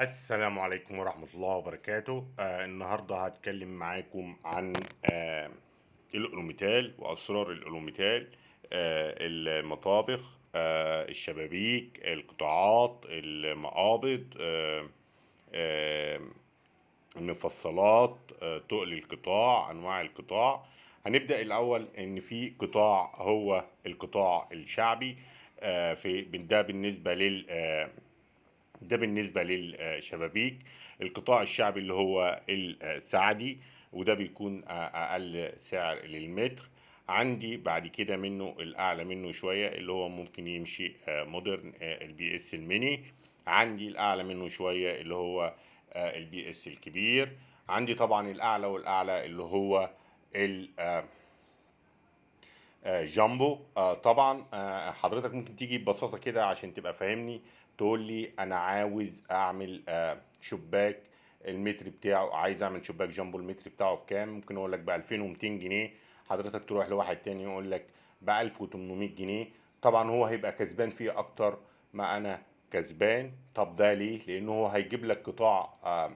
السلام عليكم ورحمة الله وبركاته آه النهاردة هتكلم معاكم عن آه الألوميتال وأسرار الألوميتال آه المطابخ آه الشبابيك القطاعات المقابض آه آه المفصلات آه تقل القطاع أنواع القطاع هنبدأ الأول إن في قطاع هو القطاع الشعبي آه في ده بالنسبة لل آه ده بالنسبة للشبابيك القطاع الشعبي اللي هو السعدي وده بيكون أقل سعر للمتر عندي بعد كده منه الأعلى منه شوية اللي هو ممكن يمشي مودرن البي اس الميني عندي الأعلى منه شوية اللي هو البي اس الكبير عندي طبعا الأعلى والأعلى اللي هو جامبو طبعا حضرتك ممكن تيجي ببساطة كده عشان تبقى فاهمني تقول لي انا عاوز اعمل آه، شباك المتر بتاعه عايز اعمل شباك جامبو المتر بتاعه بكام ممكن اقول لك ب 2200 جنيه حضرتك تروح لواحد تاني يقول لك ب 1800 جنيه طبعا هو هيبقى كسبان فيه اكتر ما انا كسبان طب ده ليه لان هو هيجيب لك قطاع آه،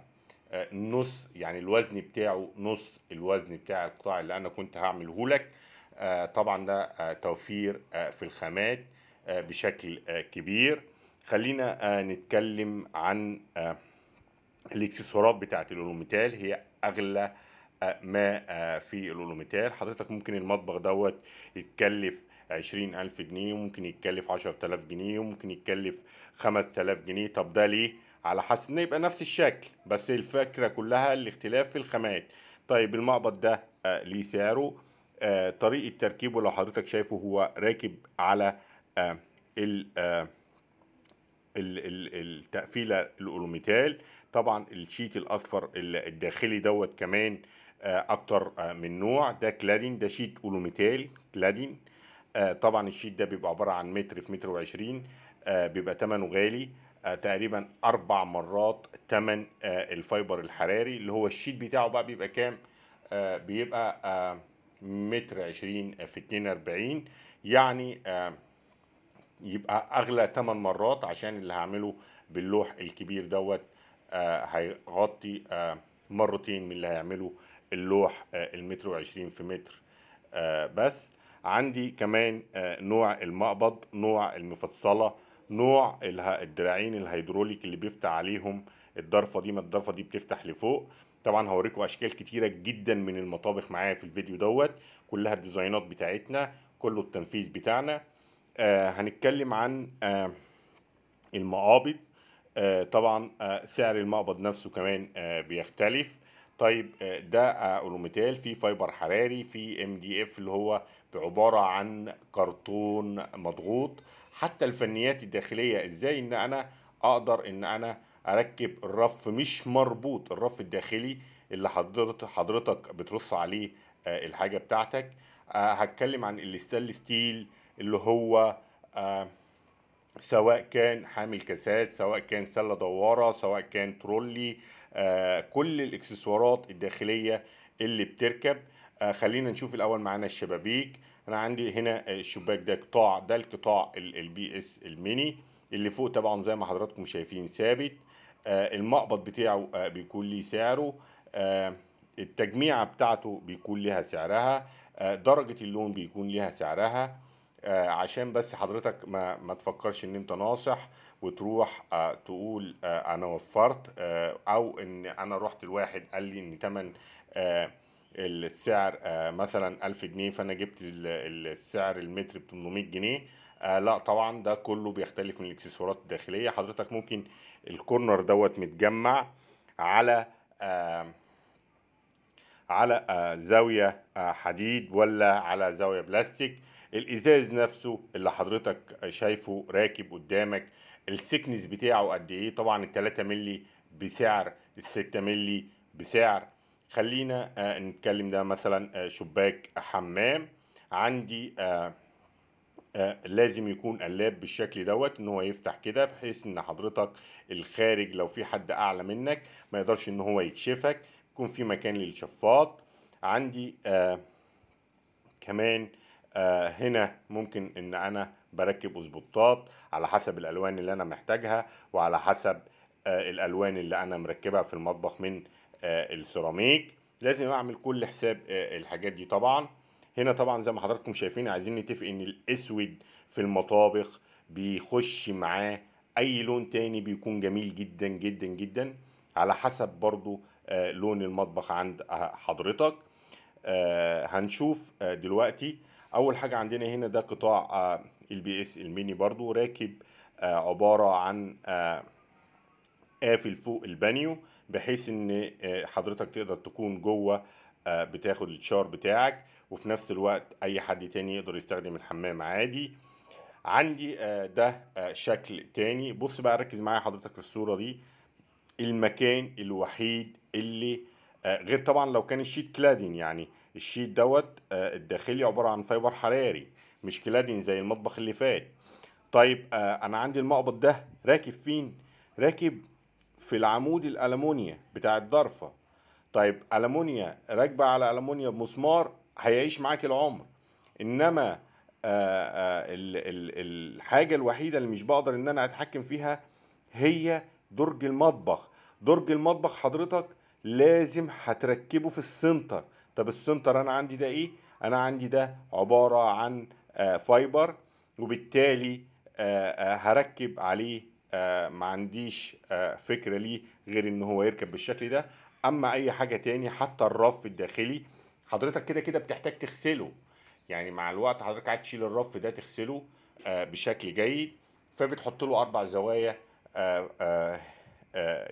آه، نص يعني الوزن بتاعه نص الوزن بتاع القطاع اللي انا كنت هعمله لك طبعا ده توفير في الخامات بشكل كبير خلينا آه، نتكلم عن آه، الاكسسوارات بتاعت الاولوميتال هي اغلى آه، ما في الاولوميتال حضرتك ممكن المطبخ دوت يتكلف عشرين ألف جنيه وممكن يتكلف عشر تلاف جنيه وممكن يتكلف خمس تلاف جنيه طب ده ليه؟ على حسب إن يبقى نفس الشكل بس الفكرة كلها الاختلاف في الخامات طيب المقبض ده ليه سعره طريقة تركيبه لو حضرتك شايفه هو راكب على التقفيله الاولوميتال طبعا الشيت الاصفر الداخلي دوت كمان آه، اكتر آه، من نوع ده كلادين ده شيت اولوميتال كلادين آه، طبعا الشيت ده بيبقى عباره عن متر في متر وعشرين بيبقى ثمنه غالي تقريبا اربع مرات ثمن الفايبر الحراري اللي هو الشيت بتاعه بقى بيبقى كام بيبقى متر عشرين في اتنين واربعين يعني يبقى اغلى 8 مرات عشان اللي هعمله باللوح الكبير دوت آه، هيغطي آه، مرتين من اللي هيعمله اللوح آه، المتر وعشرين في متر بس عندي كمان نوع المقبض نوع المفصلة نوع الدراعين الهيدروليك اللي بيفتح عليهم الضرفة دي ما الضرفة دي بتفتح لفوق طبعا هوريكم اشكال كتيرة جدا من المطابخ معايا في الفيديو دوت كلها الديزاينات بتاعتنا كله التنفيذ بتاعنا آه هنتكلم عن آه المقابض آه طبعا آه سعر المقبض نفسه كمان آه بيختلف طيب آه ده الوميتال آه، فيه فايبر حراري فيه ام دي اف اللي هو عباره عن كرتون مضغوط حتى الفنيات الداخليه ازاي ان انا اقدر ان انا اركب الرف مش مربوط الرف الداخلي اللي حضرت حضرتك بترص عليه آه، الحاجه بتاعتك آه، هتكلم عن الاستانلس ستيل اللي هو آه، سواء كان حامل كاسات سواء كان سله دواره سواء كان ترولي آه، كل الاكسسوارات الداخليه اللي بتركب آه، خلينا نشوف الاول معانا الشبابيك انا عندي هنا الشباك ده قطاع ده القطاع البي اس الميني اللي فوق طبعا زي ما حضراتكم شايفين ثابت المقبض بتاعه بيكون ليه سعره التجميعه بتاعته بيكون لها سعرها درجه اللون بيكون لها سعرها آه، عشان بس حضرتك ما, ما تفكرش ان انت ناصح وتروح آه، تقول آه، انا وفرت او ان انا رحت الواحد قال لي ان تمن السعر مثلا 1000 جنيه فانا جبت السعر المتر ب 800 جنيه آه لا طبعا ده كله بيختلف من الاكسسوارات الداخليه حضرتك ممكن الكورنر دوت متجمع على آه على آه زاويه آه حديد ولا على زاويه بلاستيك الازاز نفسه اللي حضرتك شايفه راكب قدامك السكنس بتاعه قد ايه طبعا ال 3 مللي بسعر ال 6 مللي بسعر خلينا آه، نتكلم ده مثلا آه، شباك حمام عندي آه، لازم يكون قلاب بالشكل دوت ان هو يفتح كده بحيث ان حضرتك الخارج لو في حد اعلى منك ما يقدرش ان هو يكشفك يكون في مكان للشفاط عندي آه كمان آه، هنا ممكن ان انا بركب اسبوطات على حسب الالوان اللي انا محتاجها وعلى حسب آه، الالوان اللي انا مركبها في المطبخ من آه، السيراميك لازم اعمل كل حساب الحاجات دي طبعا هنا طبعا زي ما حضراتكم شايفين عايزين نتفق ان الاسود في المطابخ بيخش معاه اي لون تاني بيكون جميل جدا جدا جدا على حسب برضو لون المطبخ عند حضرتك هنشوف دلوقتي اول حاجه عندنا هنا ده قطاع آه، البي اس الميني برضو راكب آه، عباره عن قافل آه، فوق البانيو بحيث ان حضرتك تقدر تكون جوه بتاخد الشار بتاعك وفي نفس الوقت اي حد تاني يقدر يستخدم الحمام عادي عندي ده شكل تاني بص بقى ركز معايا حضرتك في الصورة دي المكان الوحيد اللي غير طبعا لو كان الشيت كلادين يعني الشيت دوت آه، الداخلي عباره عن فايبر حراري مش كلادين زي المطبخ اللي فات طيب آه، انا عندي المقبض ده راكب فين راكب في العمود الالمونيا بتاع الضرفه طيب الالمونيا راكبه على الالمونيا بمسمار هيعيش معاك العمر انما آه، الحاجه الوحيده اللي مش بقدر ان انا اتحكم فيها هي درج المطبخ درج المطبخ حضرتك لازم هتركبه في السنتر طب السنتر انا عندي ده ايه انا عندي ده عباره عن آه، فايبر وبالتالي آه، آه، هركب عليه ما عنديش فكره ليه غير ان هو يركب بالشكل ده اما اي حاجه تاني حتى الرف الداخلي حضرتك كده كده بتحتاج تغسله يعني مع الوقت حضرتك عايز تشيل الرف ده تغسله بشكل جيد فبتحط له اربع زوايا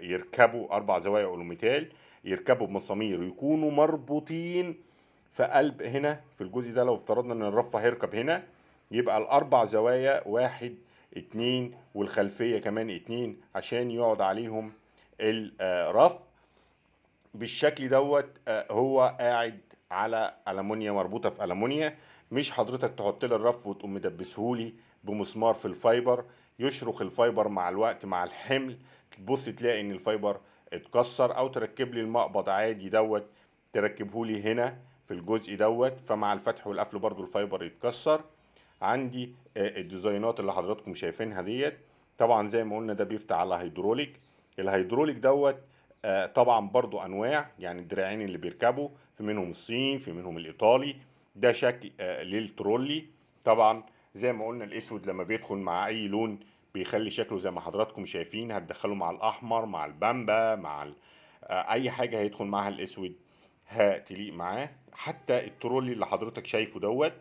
يركبوا اربع زوايا اولوميتال يركبوا بمسامير ويكونوا مربوطين في قلب هنا في الجزء ده لو افترضنا ان الرفه هيركب هنا يبقى الاربع زوايا واحد اتنين والخلفيه كمان اتنين عشان يقعد عليهم الرف بالشكل دوت آه، هو قاعد على ألمونيا مربوطة في ألمونيا مش حضرتك تحط لي الرف وتقوم مدبسهولي بمسمار في الفايبر يشرخ الفايبر مع الوقت مع الحمل تبص تلاقي ان الفايبر اتكسر او تركب لي المقبض عادي دوت تركبه لي هنا في الجزء دوت فمع الفتح والقفل برضو الفايبر يتكسر عندي آه، الديزاينات اللي حضراتكم شايفينها ديت طبعا زي ما قلنا ده بيفتح على هيدروليك الهيدروليك دوت آه، طبعا برضو انواع يعني الدراعين اللي بيركبوا في منهم الصين في منهم الايطالي ده شكل آه، للترولي طبعا زي ما قلنا الاسود لما بيدخل مع اي لون بيخلي شكله زي ما حضراتكم شايفين هتدخله مع الاحمر مع البامبا مع آه، اي حاجه هيدخل معاها الاسود هتليق معاه حتى الترولي اللي حضرتك شايفه دوت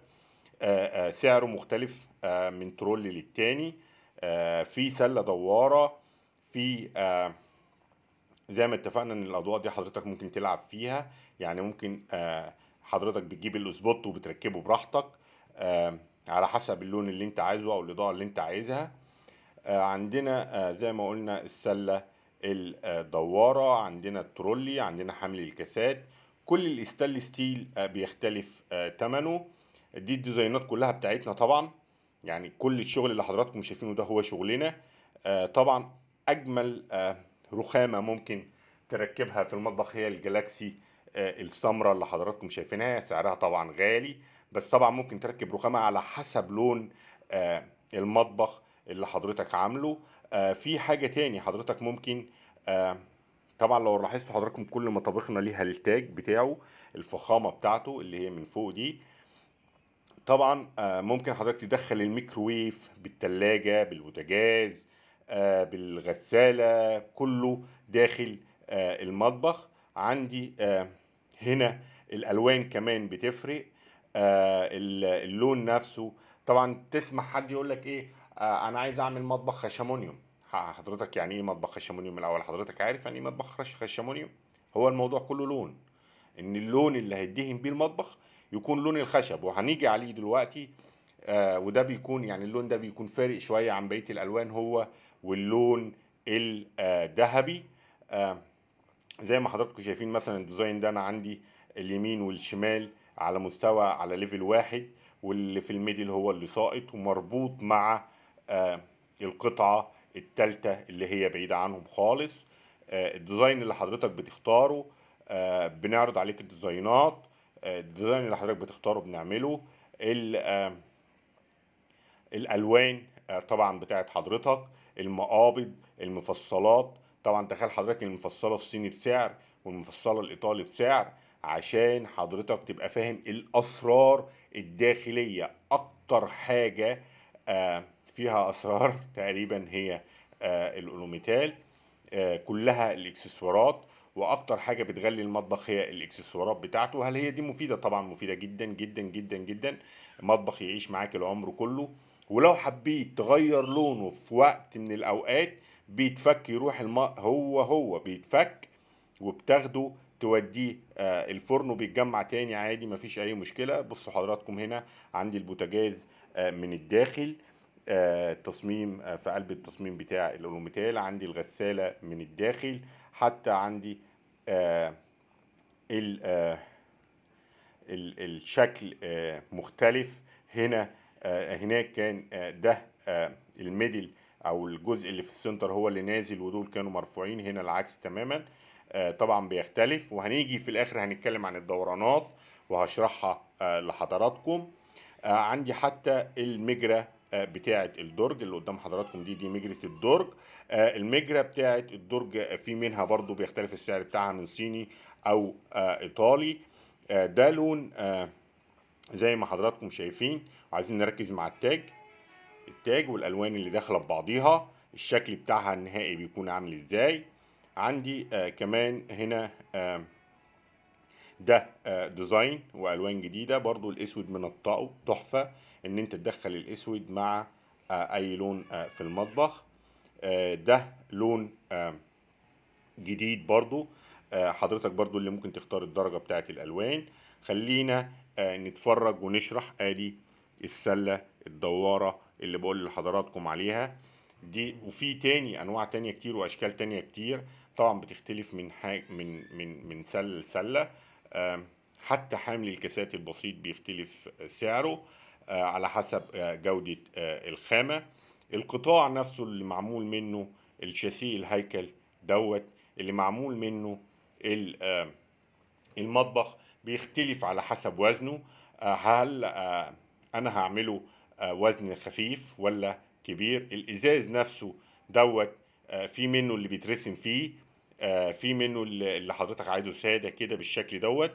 آه، آه، سعره مختلف من ترولي للتاني في سله دواره في زي ما اتفقنا ان الاضواء دي حضرتك ممكن تلعب فيها يعني ممكن حضرتك بتجيب الاسبوت وبتركبه براحتك على حسب اللون اللي انت عايزه او الاضاءه اللي انت عايزها آه، عندنا آه، زي ما قلنا السلة الدوارة عندنا الترولي عندنا حمل الكاسات كل الاستال ستيل آه، بيختلف تمنه دي الديزاينات كلها بتاعتنا طبعا يعني كل الشغل اللي حضراتكم شايفينه ده هو شغلنا طبعا اجمل رخامه ممكن تركبها في المطبخ هي الجلاكسي السمرة اللي حضراتكم شايفينها سعرها طبعا غالي بس طبعا ممكن تركب رخامه على حسب لون المطبخ اللي حضرتك عامله آه في حاجه تاني حضرتك ممكن آه طبعا لو لاحظت حضراتكم كل مطابخنا ليها التاج بتاعه الفخامه بتاعته اللي هي من فوق دي طبعا آه ممكن حضرتك تدخل الميكروويف بالتلاجة بالبوتاجاز آه بالغسالة كله داخل آه المطبخ عندي آه، هنا الألوان كمان بتفرق آه، اللون نفسه طبعا تسمع حد يقول لك ايه آه، انا عايز اعمل مطبخ خشمونيوم حضرتك يعني ايه مطبخ خشمونيوم الاول حضرتك عارف يعني ايه مطبخ خشمونيوم هو الموضوع كله لون ان اللون اللي هيدهن بيه المطبخ يكون لون الخشب وهنيجي عليه دلوقتي آه وده بيكون يعني اللون ده بيكون فارق شويه عن بقيه الالوان هو واللون الذهبي آه زي ما حضراتكم شايفين مثلا الديزاين ده انا عندي اليمين والشمال على مستوى على ليفل واحد واللي في الميدل هو اللي ساقط ومربوط مع آه، القطعة التالتة اللي هي بعيدة عنهم خالص آه، الديزاين اللي حضرتك بتختاره آه، بنعرض عليك الديزاينات الديزاين اللي حضرتك بتختاره بنعمله الالوان طبعا بتاعه حضرتك المقابض المفصلات طبعا تخيل حضرتك المفصله الصيني بسعر والمفصله الايطالي بسعر عشان حضرتك تبقى فاهم الاسرار الداخليه اكتر حاجه آه فيها أسرار تقريبا هي آه، الأولوميتال آه، كلها الإكسسوارات واكتر حاجه بتغلي المطبخ هي الاكسسوارات بتاعته هل هي دي مفيده طبعا مفيده جدا جدا جدا جدا مطبخ يعيش معاك العمر كله ولو حبيت تغير لونه في وقت من الاوقات بيتفك يروح الماء هو هو بيتفك وبتاخده توديه آه، الفرن وبيتجمع تاني عادي مفيش اي مشكله بصوا حضراتكم هنا عندي البوتاجاز من الداخل التصميم آه، آه، في قلب التصميم بتاع الأولوميتال عندي الغسالة من الداخل حتى عندي آه، الشكل مختلف هنا هناك كان ده الميدل او الجزء اللي في السنتر هو اللي نازل ودول كانوا مرفوعين هنا العكس تماما طبعا بيختلف وهنيجي في الاخر هنتكلم عن الدورانات وهشرحها لحضراتكم عندي حتى المجرى آه، بتاعه الدرج اللي قدام حضراتكم دي دي مجره الدرج آه، المجره بتاعه الدرج آه، في منها برضو بيختلف السعر بتاعها من صيني او ايطالي ده لون زي ما حضراتكم شايفين وعايزين نركز مع التاج التاج والالوان اللي داخله ببعضيها الشكل بتاعها النهائي بيكون عامل ازاي عندي كمان هنا ده ديزاين آه، والوان جديده برضو الاسود من الطاقه تحفه ان انت تدخل الاسود مع آه، اي لون آه، في المطبخ ده لون جديد برضو حضرتك برضو اللي ممكن تختار الدرجه بتاعت الالوان خلينا نتفرج ونشرح ادي السله الدواره اللي بقول لحضراتكم عليها دي وفي تاني انواع تانية كتير واشكال تانية كتير طبعا بتختلف من حاجة من من من سله لسله آه، حتى حامل الكاسات البسيط بيختلف سعره آه، على حسب آه، جودة الخامة القطاع نفسه اللي معمول منه الشاسيه الهيكل دوت اللي معمول منه المطبخ بيختلف على حسب وزنه هل انا هعمله وزن خفيف ولا كبير الازاز نفسه دوت في منه اللي بيترسم فيه آه، في منه اللي حضرتك عايزه ساده كده بالشكل دوت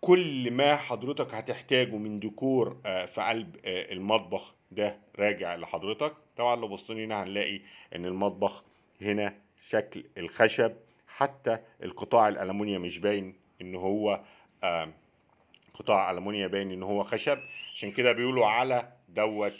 كل ما حضرتك هتحتاجه من ديكور آه، في قلب آه، المطبخ ده راجع لحضرتك طبعا لو بصينا هنا هنلاقي ان المطبخ هنا شكل الخشب حتى القطاع الالمونيا مش باين ان هو قطاع الالمونيا باين ان هو خشب عشان كده بيقولوا على دوت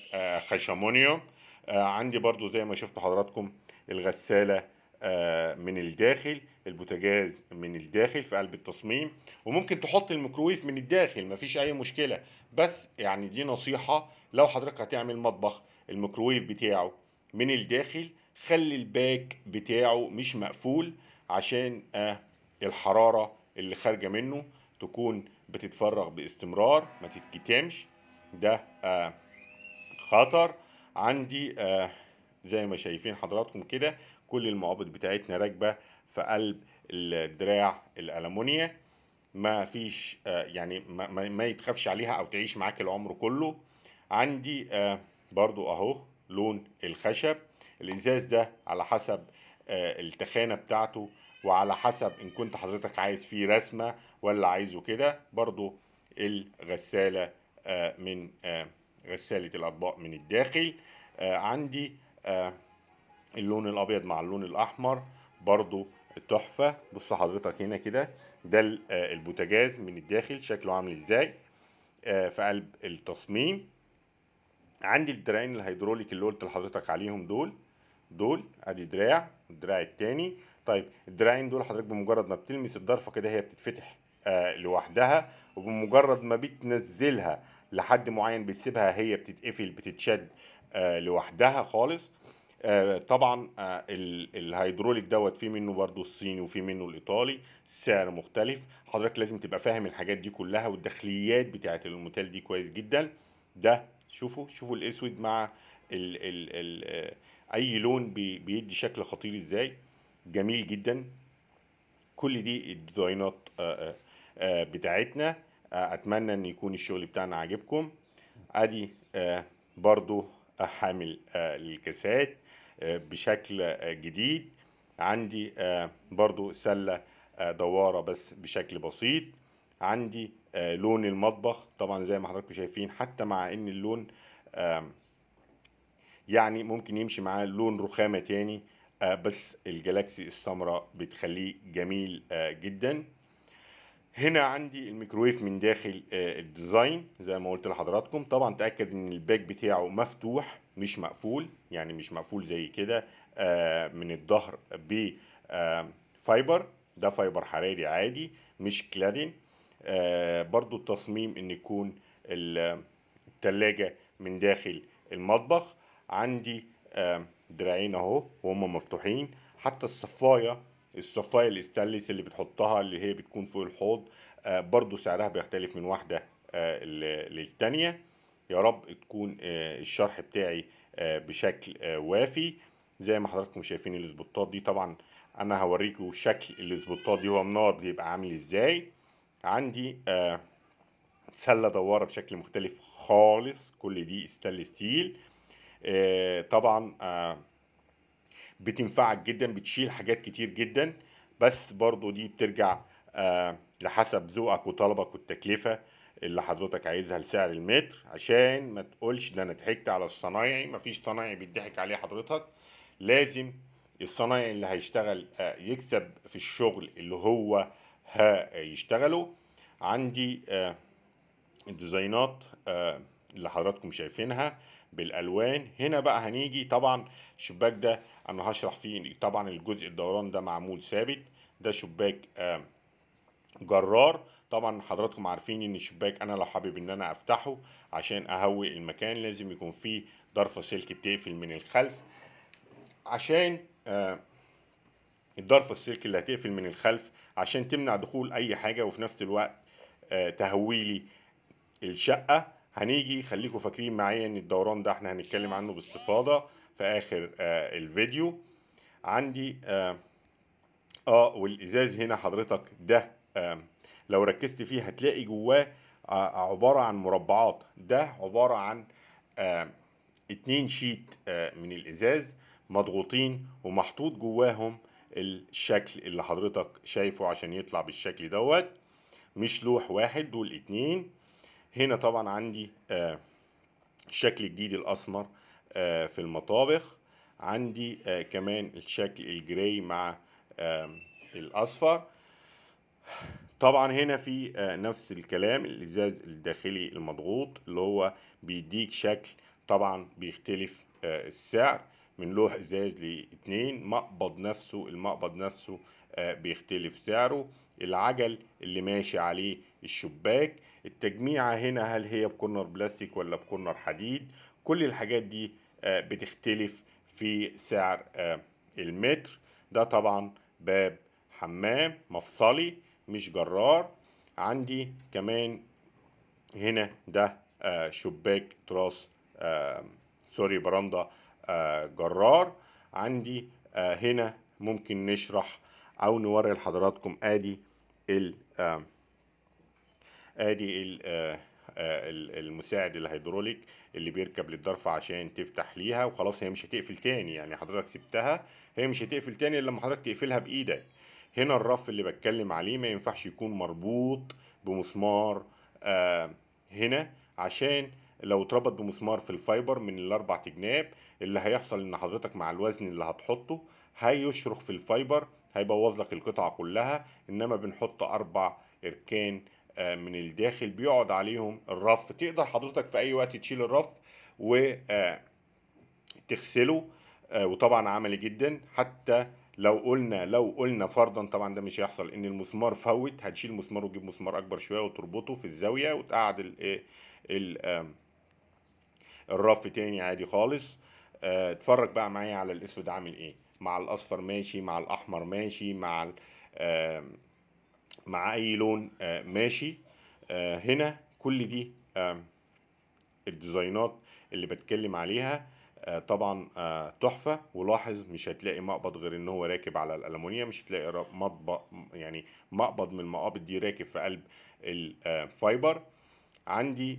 خشمونيوم عندي برضو زي ما شفتوا حضراتكم الغساله آه، من الداخل البوتاجاز من الداخل في قلب التصميم وممكن تحط الميكرويف من الداخل مفيش اي مشكله بس يعني دي نصيحه لو حضرتك هتعمل مطبخ الميكرويف بتاعه من الداخل خلي الباك بتاعه مش مقفول عشان آه، الحراره اللي خارجه منه تكون بتتفرغ باستمرار ما تتكتمش ده آه، خطر عندي زي ما شايفين حضراتكم كده كل المقابض بتاعتنا راكبه في قلب الدراع الألمونيا ما فيش آه، يعني ما يتخافش عليها او تعيش معاك العمر كله عندي آه، برضو اهو لون الخشب الازاز ده على حسب آه، التخانه بتاعته وعلى حسب ان كنت حضرتك عايز فيه رسمه ولا عايزه كده برضو الغساله من غساله الاطباق من الداخل عندي اللون الابيض مع اللون الاحمر برضو تحفه بص حضرتك هنا كده ده آه، البوتاجاز من الداخل شكله عامل ازاي آه، في قلب التصميم عندي الدراعين الهيدروليك اللي قلت لحضرتك عليهم دول دول ادي دراع الدراع التاني طيب الدراعين دول حضرتك بمجرد ما بتلمس الضرفه كده هي بتتفتح آه، لوحدها وبمجرد ما بتنزلها لحد معين بتسيبها هي بتتقفل بتتشد لوحدها خالص آه، طبعا آه، الهيدروليك دوت في منه برضو الصيني وفي منه الايطالي سعر مختلف حضرتك لازم تبقى فاهم الحاجات دي كلها والداخليات بتاعه الموتيل دي كويس جدا ده شوفوا شوفوا الاسود مع الـ الـ الـ آه، اي لون بيدي شكل خطير ازاي جميل جدا كل دي الديزاينات بتاعتنا اتمنى ان يكون الشغل بتاعنا عاجبكم ادي برضو حامل الكاسات آه، بشكل آه، جديد عندي آه، برضو سلة دوارة بس بشكل بسيط عندي لون المطبخ طبعا زي ما حضراتكم شايفين حتى مع ان اللون يعني ممكن يمشي معاه لون رخامة تاني بس الجلاكسي السمراء بتخليه جميل جدا هنا عندي الميكروويف من داخل آه، الديزاين زي ما قلت لحضراتكم طبعا تاكد ان الباك بتاعه مفتوح مش مقفول يعني مش مقفول زي كده آه، من الظهر بفايبر آه، ده فايبر حراري عادي مش كلادين برضو التصميم ان يكون التلاجة من داخل المطبخ عندي دراعين اهو وهم مفتوحين حتى الصفايه الصفاية الاستانلس اللي بتحطها اللي هي بتكون فوق الحوض آه، برضو سعرها بيختلف من واحدة آه، للتانية يا رب تكون آه، الشرح بتاعي بشكل وافي زي ما حضراتكم شايفين الاسبوتات دي طبعا انا هوريكم شكل الاسبوتات دي هو منار بيبقى عامل ازاي عندي سلة دوارة بشكل مختلف خالص كل دي استانلس ستيل طبعا بتنفعك جدا بتشيل حاجات كتير جدا بس برضو دي بترجع آه لحسب ذوقك وطلبك والتكلفة اللي حضرتك عايزها لسعر المتر عشان ما تقولش ده انا ضحكت على الصنايعي مفيش صنايعي بيضحك عليه حضرتك لازم الصنايعي اللي هيشتغل آه، يكسب في الشغل اللي هو هيشتغله عندي آه، الديزاينات آه، اللي حضراتكم شايفينها بالالوان هنا بقى هنيجي طبعا الشباك ده انا هشرح فيه طبعا الجزء الدوران ده معمول ثابت ده شباك جرار طبعا حضراتكم عارفين ان الشباك انا لو حابب ان انا افتحه عشان اهوي المكان لازم يكون فيه ضرفه سلك بتقفل من الخلف عشان الضرفه السلك اللي هتقفل من الخلف عشان تمنع دخول اي حاجه وفي نفس الوقت آه، تهويلي الشقه هنيجي خليكم فاكرين معايا ان الدوران ده احنا هنتكلم عنه باستفاضه في اخر آه الفيديو عندي اه, آه والازاز هنا حضرتك ده آه لو ركزت فيه هتلاقي جواه آه عباره عن مربعات ده عباره عن آه اتنين شيت آه من الازاز مضغوطين ومحطوط جواهم الشكل اللي حضرتك شايفه عشان يطلع بالشكل دوت مش لوح واحد دول اتنين هنا طبعا عندي آه، الشكل الجديد الاسمر آه، في المطابخ عندي آه، كمان الشكل الجراي مع الاصفر طبعا هنا في نفس الكلام الازاز الداخلي المضغوط اللي هو بيديك شكل طبعا بيختلف السعر من لوح ازاز لاتنين مقبض نفسه المقبض نفسه بيختلف سعره العجل اللي ماشي عليه الشباك التجميعة هنا هل هي بكورنر بلاستيك ولا بكورنر حديد كل الحاجات دي آه، بتختلف في سعر آه، المتر ده طبعا باب حمام مفصلي مش جرار عندي كمان هنا ده آه، شباك تراس سوري برندا جرار عندي هنا ممكن نشرح او نوري لحضراتكم ادي ادي آه، آه، المساعد الهيدروليك اللي بيركب للضرفة عشان تفتح ليها وخلاص هي مش هتقفل تاني يعني حضرتك سبتها هي مش هتقفل تاني الا لما حضرتك تقفلها بايدك هنا الرف اللي بتكلم عليه ما ينفعش يكون مربوط بمسمار آه، هنا عشان لو اتربط بمسمار في الفايبر من الاربع جناب اللي هيحصل ان حضرتك مع الوزن اللي هتحطه هيشرخ في الفايبر هيبوظ لك القطعه كلها انما بنحط اربع اركان آه، من الداخل بيقعد عليهم الرف تقدر حضرتك في اي وقت تشيل الرف وتغسله آه، آه، وطبعا عملي جدا حتى لو قلنا لو قلنا فرضا طبعا ده مش هيحصل ان المسمار فوت هتشيل مسمار وتجيب مسمار اكبر شويه وتربطه في الزاويه وتقعد إيه، الرف تاني عادي خالص اتفرج بقى معايا على الاسود عامل ايه مع الاصفر ماشي مع الاحمر ماشي مع مع اي لون آه، ماشي آه، هنا كل دي آه، الديزاينات اللي بتكلم عليها طبعا تحفه ولاحظ مش هتلاقي مقبض غير ان هو راكب على الالومنيوم مش هتلاقي مطبق يعني مقبض من المقابض دي راكب في قلب الفايبر عندي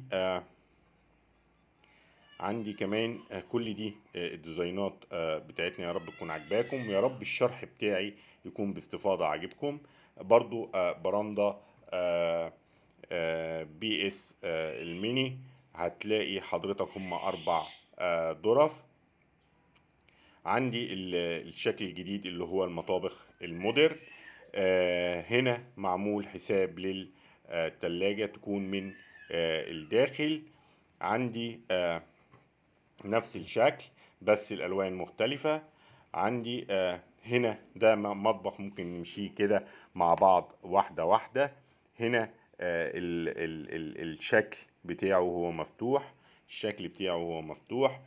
عندي كمان كل دي الديزاينات بتاعتنا يا رب تكون عجباكم يا رب الشرح بتاعي يكون باستفاضه عاجبكم برضو آه، براندا آه، آه، بي اس الميني هتلاقي حضرتك هم اربع درف عندي الشكل الجديد اللي هو المطابخ المودرن هنا معمول حساب للتلاجة تكون من الداخل عندي نفس الشكل بس الألوان مختلفة عندي هنا ده مطبخ ممكن نمشيه كده مع بعض واحدة واحدة هنا آه، الشكل بتاعه هو مفتوح الشكل بتاعه هو مفتوح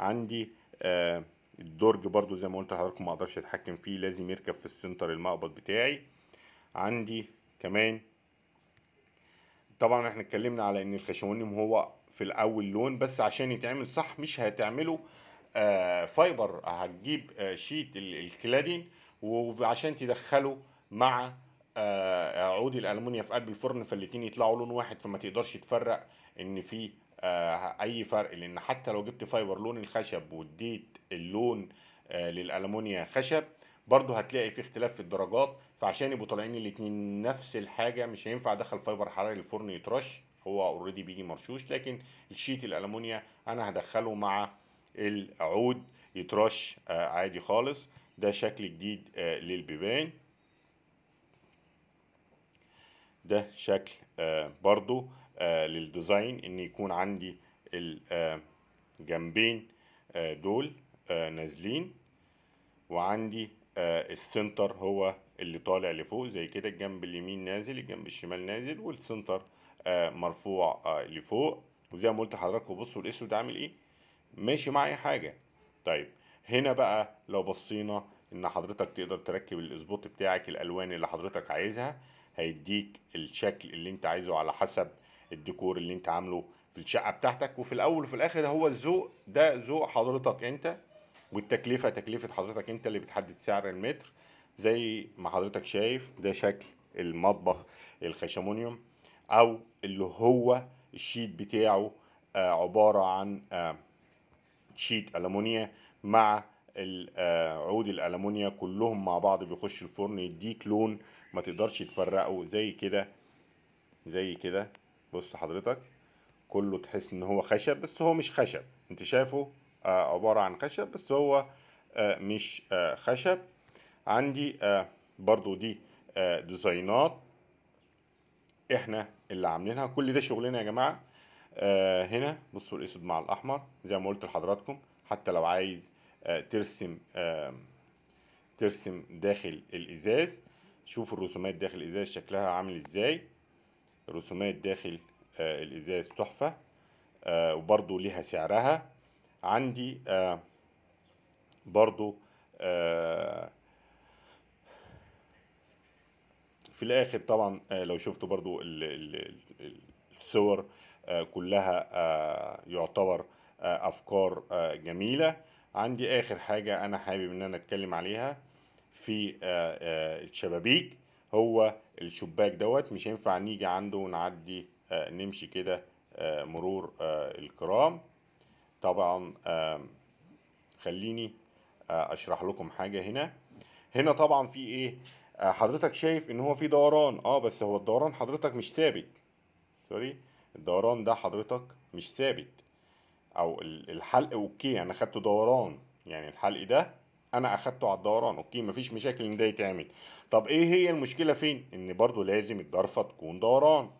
عندي آه، الدرج برضو زي ما قلت لحضراتكم ما اقدرش اتحكم فيه لازم يركب في السنتر المقبض بتاعي عندي كمان طبعا احنا اتكلمنا على ان الخشونيوم هو في الاول لون بس عشان يتعمل صح مش هتعمله آه، فايبر هتجيب آه، شيت الكلادين وعشان تدخله مع آه، عود الالمونيا في قلب الفرن فالاتنين يطلعوا لون واحد فما تقدرش تفرق ان في اي فرق لان حتى لو جبت فايبر لون الخشب واديت اللون للالمونيا خشب برضه هتلاقي في اختلاف في الدرجات فعشان يبقوا طالعين الاتنين نفس الحاجه مش هينفع ادخل فايبر حراري الفرن يترش هو اوريدي بيجي مرشوش لكن الشيت الالمونيا انا هدخله مع العود يترش آه، عادي خالص ده شكل جديد آه، للبيبان ده شكل آه، برضو للديزاين ان يكون عندي الجنبين دول نازلين وعندي السنتر هو اللي طالع لفوق زي كده الجنب اليمين نازل الجنب الشمال نازل والسنتر مرفوع لفوق وزي ما قلت لحضراتكم بصوا الاسود عامل ايه ماشي معايا حاجه طيب هنا بقى لو بصينا ان حضرتك تقدر تركب الاسبوت بتاعك الالوان اللي حضرتك عايزها هيديك الشكل اللي انت عايزه على حسب الديكور اللي انت عامله في الشقه بتاعتك وفي الاول وفي الاخر هو الذوق ده ذوق حضرتك انت والتكلفه تكلفه حضرتك انت اللي بتحدد سعر المتر زي ما حضرتك شايف ده شكل المطبخ الخشمونيوم او اللي هو الشيت بتاعه آه، عباره عن آه، شيت ألمونيا مع آه، عود الألمونيا كلهم مع بعض بيخش الفرن يديك لون ما تقدرش تفرقه زي كده زي كده بص حضرتك كله تحس ان هو خشب بس هو مش خشب انت شايفه آه عبارة عن خشب بس هو آه مش آه خشب عندي آه برضو دي آه ديزاينات احنا اللي عاملينها كل ده شغلنا يا جماعه آه، هنا بصوا الاسود مع الاحمر زي ما قلت لحضراتكم حتى لو عايز آه، ترسم ترسم داخل الازاز شوف الرسومات داخل الازاز شكلها عامل ازاي رسومات داخل آه، الازاز تحفه وبرده وبرضو ليها سعرها عندي برضو في الاخر طبعا لو شفتوا برضو الصور كلها آه، يعتبر آه، افكار آه، جميله عندي اخر حاجه انا حابب ان انا اتكلم عليها في الشبابيك هو الشباك دوت مش هينفع نيجي عنده ونعدي نمشي كده مرور الكرام طبعا خليني اشرح لكم حاجه هنا هنا طبعا في ايه حضرتك شايف ان هو في دوران اه بس هو الدوران حضرتك مش ثابت سوري الدوران ده حضرتك مش ثابت او الحلق اوكي انا اخدته دوران يعني الحلق ده انا اخدته على الدوران اوكي مفيش مشاكل ان ده يتعمل طب ايه هي المشكله فين ان برضو لازم الضرفه تكون دوران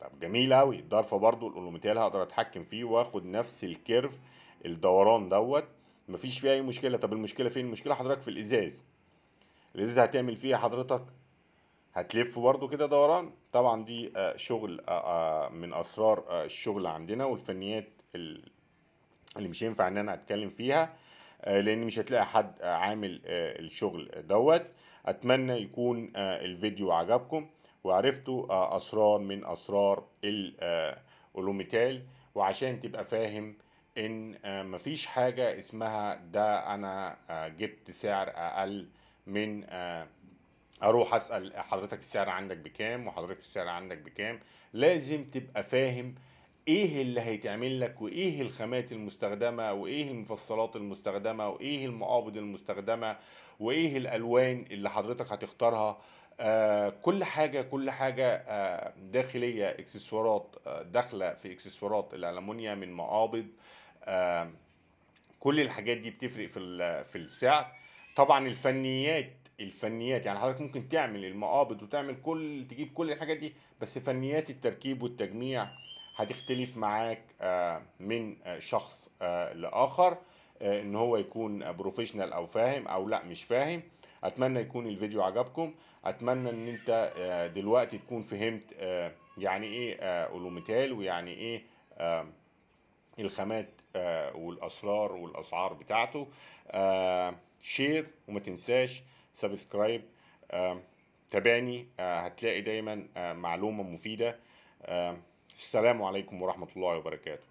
طب جميل قوي الضرفه برضو الاولوميتال هقدر اتحكم فيه واخد نفس الكيرف الدوران دوت مفيش فيه اي مشكله طب المشكله فين المشكله حضرتك في الازاز الازاز هتعمل فيها إيه حضرتك هتلف برضو كده دوران طبعا دي آه، شغل آه، آه، من اسرار الشغل عندنا والفنيات اللي مش ينفع ان انا اتكلم فيها لان مش هتلاقي حد عامل الشغل دوت اتمنى يكون الفيديو عجبكم وعرفتوا اسرار من اسرار الاولوميتال وعشان تبقى فاهم ان مفيش حاجة اسمها ده انا جبت سعر اقل من اروح اسال حضرتك السعر عندك بكام وحضرتك السعر عندك بكام لازم تبقى فاهم ايه اللي هيتعمل لك وايه الخامات المستخدمه وايه المفصلات المستخدمه وايه المقابض المستخدمه وايه الالوان اللي حضرتك هتختارها آه كل حاجه كل حاجه آه داخليه اكسسوارات آه داخله في اكسسوارات الالمونيا من مقابض آه كل الحاجات دي بتفرق في في السعر طبعا الفنيات الفنيات يعني حضرتك ممكن تعمل المقابض وتعمل كل تجيب كل الحاجات دي بس فنيات التركيب والتجميع هتختلف معاك آه، من آه، شخص آه، لاخر ان هو يكون بروفيشنال او فاهم او لا مش فاهم اتمنى يكون الفيديو عجبكم اتمنى ان انت دلوقتي تكون فهمت يعني ايه اولوميتال ويعني ايه الخامات والاسرار والاسعار بتاعته شير وما تنساش سبسكرايب تابعني آه، هتلاقي دايما آه، معلومة مفيدة السلام عليكم ورحمة الله وبركاته